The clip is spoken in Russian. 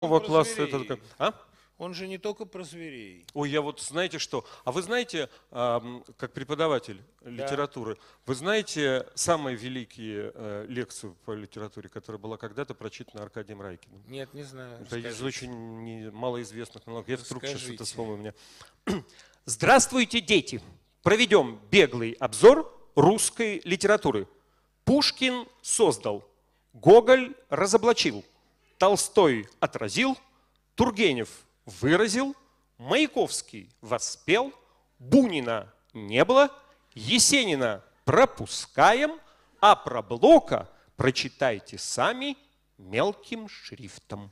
какого класса это? Такое? А? Он же не только про зверей. Ой, я вот знаете что? А вы знаете, как преподаватель литературы, да. вы знаете самую великие э, лекцию по литературе, которая была когда-то прочитана Аркадием Райкиным? Нет, не знаю. Это Скажите. из очень малоизвестных налогов. Я вдруг Скажите. сейчас это слово у меня. Здравствуйте, дети! Проведем беглый обзор русской литературы. Пушкин создал, Гоголь разоблачил – Толстой отразил, Тургенев выразил, Маяковский воспел, Бунина не было, Есенина пропускаем, а про Блока прочитайте сами мелким шрифтом.